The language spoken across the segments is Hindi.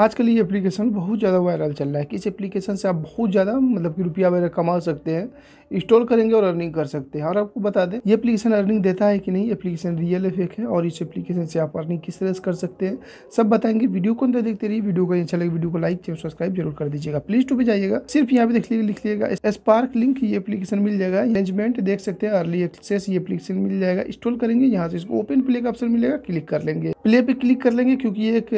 आजकल ये एप्लीकेशन बहुत ज़्यादा वायरल चल रहा है कि इस एप्लीकेशन से आप बहुत ज़्यादा मतलब कि रुपया वगैरह कमा सकते हैं इंस्टॉल करेंगे और अर्निंग कर सकते हैं और आपको बता दें ये एप्लीकेशन अर्निंग देता है कि नहीं एप्लीकेशन रियल है है और इस एप्लीकेशन से आप अर्निंग किस तरह से कर सकते हैं सब बताएंगे वीडियो को अंदर देखते रहिए वीडियो को अच्छा लगे वीडियो को लाइक चैनल सब्सक्राइब जरूर कर दीजिएगा प्लीज टू भी जाइएगा सिर्फ यहाँ पे देख लीजिए लिख लीजिएगा स्पार्क लिंक ये एप्लीकेशन मिल जाएगा अरेंजमेंट देख सकते हैं अर्ली एक्सेस ये एप्लीकेशन मिल जाएगा इंस्टॉल करेंगे यहाँ से इसको ओपन प्ले का ऑप्शन मिलेगा क्लिक कर लेंगे प्ले पे क्लिक कर लेंगे क्योंकि ये एक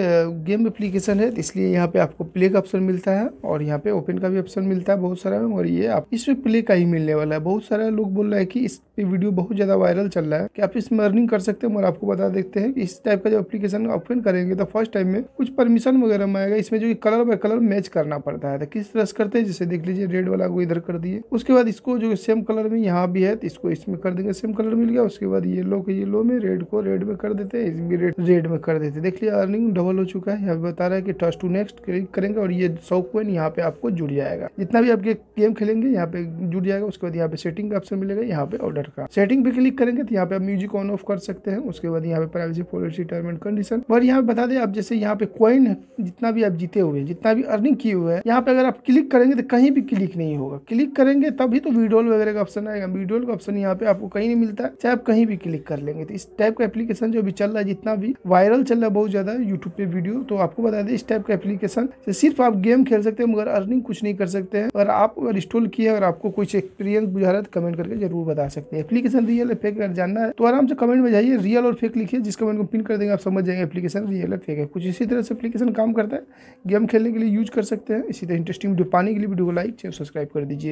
गेम एप्लीकेशन है तो इसलिए यहाँ पे आपको प्ले का ऑप्शन मिलता है और यहाँ पे ओपन का भी ऑप्शन मिलता है बहुत सारा में और ये आप इसमें प्ले का ही मिलने वाला है बहुत सारा लोग बोल रहे हैं कि इस पे वीडियो बहुत ज़्यादा वायरल चल रहा है कि आप इसमें अर्निंग कर सकते हैं और आपको बता देते हैं कि इस टाइप का जब एप्लीकेशन ओपन करेंगे तो फर्स्ट टाइम में कुछ परमिशन वगैरह मांगेगा इसमें जो कलर बाय कलर मैच करना पड़ता है तो किस तरह से करते हैं जैसे देख लीजिए रेड वाला को इधर कर दिए उसके बाद इसको जो सेम कलर में यहाँ भी है तो इसको इसमें कर देंगे सेम कलर मिल गया उसके बाद येलो को येलो में रेड को रेड में कर देते हैं इसमें रेड में कर देते देख लिया अर्निंग डबल हो चुका है यहाँ बता रहा है कि के टच टू नेक्स्ट क्लिक करेंगे और ये सौ कोइन यहाँ पे आपको जुड़ जाएगा जितना भी आप गेम खेलेंगे यहाँ पे जुड़ जाएगा उसके बाद यहाँ पे सेटिंग का ऑप्शन मिलेगा यहाँ पे ऑर्डर का सेटिंग पे क्लिक करेंगे तो यहाँ पे आप म्यूजिक ऑन ऑफ कर सकते हैं उसके बाद यहाँ पे privacy policy term and condition और यहाँ पे बता दें आप जैसे यहाँ पे कॉइन जितना भी आप जीते हुए जितना भी अर्निंग किए हुए हैं यहाँ पे अगर आप क्लिक करेंगे तो कहीं भी क्लिक नहीं होगा क्लिक करेंगे तभी तो विड्रोल वगैरह का ऑप्शन आएगा विड्रोल का ऑप्शन यहाँ पे आपको कहीं नहीं मिलता चाहे आप कहीं भी क्लिक कर लेंगे तो इस टाइप का एप्लीकेशन जो अभी चल रहा है जितना भी वायरल चल रहा है बहुत ज्यादा यूट्यूब पे वीडियो तो आपको बता दें इस टाइप का एप्लीकेशन से सिर्फ आप गेम खेल सकते हैं मगर अर्निंग कुछ नहीं कर सकते हैं अगर आप अगर इंस्टॉल किए अगर आपको कुछ एक्सपीरियंस बुझा रहा है तो कमेंट करके जरूर बता सकते हैं एप्लीकेशन रियल है फेक अगर जानना है तो आराम से कमेंट में जाइए रियल और फेक लिखिए जिस कमेंट को पिन कर देंगे आप समझ जाएंगे एप्लीकेशन रियल है फेक है कुछ इसी तरह से एप्लीकेशन काम करता है गेम खेलने के लिए यूज कर सकते हैं इसी तरह इंटरेस्टिंग वीडियो पाने के लिए वीडियो को लाइक सब्सक्राइब कर दीजिए